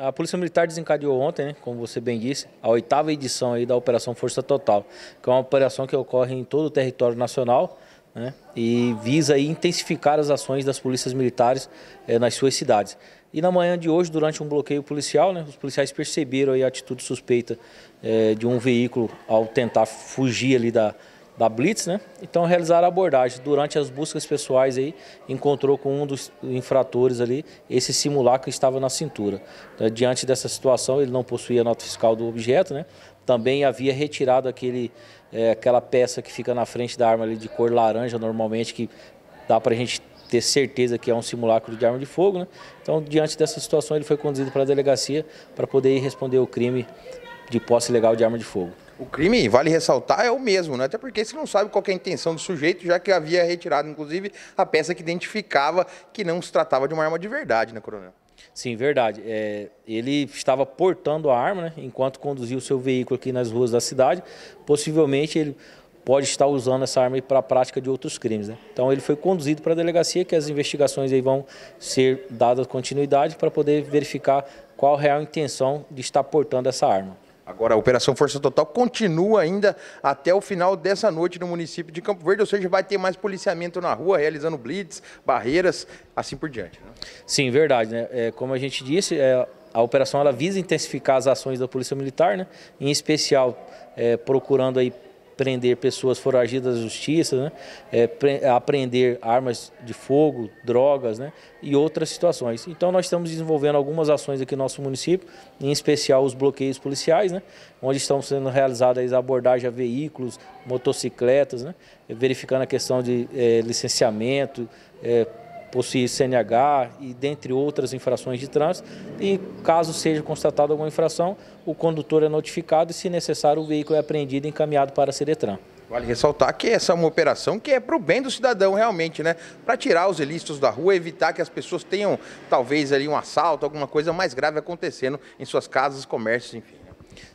A Polícia Militar desencadeou ontem, né, como você bem disse, a oitava edição aí da Operação Força Total, que é uma operação que ocorre em todo o território nacional né, e visa aí, intensificar as ações das polícias militares eh, nas suas cidades. E na manhã de hoje, durante um bloqueio policial, né, os policiais perceberam aí, a atitude suspeita eh, de um veículo ao tentar fugir ali da, da Blitz, né? Então realizaram a abordagem. Durante as buscas pessoais aí, encontrou com um dos infratores ali esse simulacro que estava na cintura. Então, diante dessa situação, ele não possuía nota fiscal do objeto, né? Também havia retirado aquele, é, aquela peça que fica na frente da arma ali de cor laranja, normalmente, que dá para a gente ter certeza que é um simulacro de arma de fogo, né? Então, diante dessa situação, ele foi conduzido para a delegacia para poder ir responder o crime de posse legal de arma de fogo. O crime, vale ressaltar, é o mesmo, né? até porque se não sabe qual é a intenção do sujeito, já que havia retirado, inclusive, a peça que identificava que não se tratava de uma arma de verdade, né, coronel? Sim, verdade. É, ele estava portando a arma né, enquanto conduzia o seu veículo aqui nas ruas da cidade. Possivelmente ele pode estar usando essa arma para a prática de outros crimes. Né? Então ele foi conduzido para a delegacia, que as investigações aí vão ser dadas continuidade para poder verificar qual a real intenção de estar portando essa arma. Agora, a Operação Força Total continua ainda até o final dessa noite no município de Campo Verde, ou seja, vai ter mais policiamento na rua, realizando blitz, barreiras, assim por diante. Né? Sim, verdade. Né? É, como a gente disse, é, a operação ela visa intensificar as ações da Polícia Militar, né? em especial é, procurando aí prender pessoas foragidas da justiça, né? é, apreender armas de fogo, drogas né? e outras situações. Então nós estamos desenvolvendo algumas ações aqui no nosso município, em especial os bloqueios policiais, né? onde estão sendo realizadas abordagens a veículos, motocicletas, né? verificando a questão de é, licenciamento, é, possui CNH e dentre outras infrações de trânsito. E caso seja constatada alguma infração, o condutor é notificado e, se necessário, o veículo é apreendido e encaminhado para a Seretran. Vale ressaltar que essa é uma operação que é para o bem do cidadão realmente, né? Para tirar os ilícitos da rua, evitar que as pessoas tenham talvez ali um assalto, alguma coisa mais grave acontecendo em suas casas, comércios, enfim.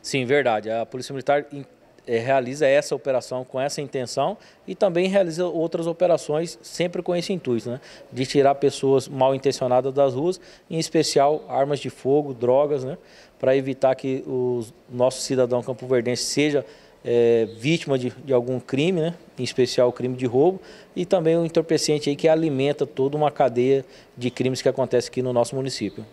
Sim, verdade. A Polícia Militar é, realiza essa operação com essa intenção e também realiza outras operações sempre com esse intuito, né? de tirar pessoas mal intencionadas das ruas, em especial armas de fogo, drogas, né? para evitar que o nosso cidadão campo-verdense seja é, vítima de, de, algum crime, né? em especial o crime de roubo, e também o entorpecente aí que alimenta toda uma cadeia de crimes que acontece aqui no nosso município.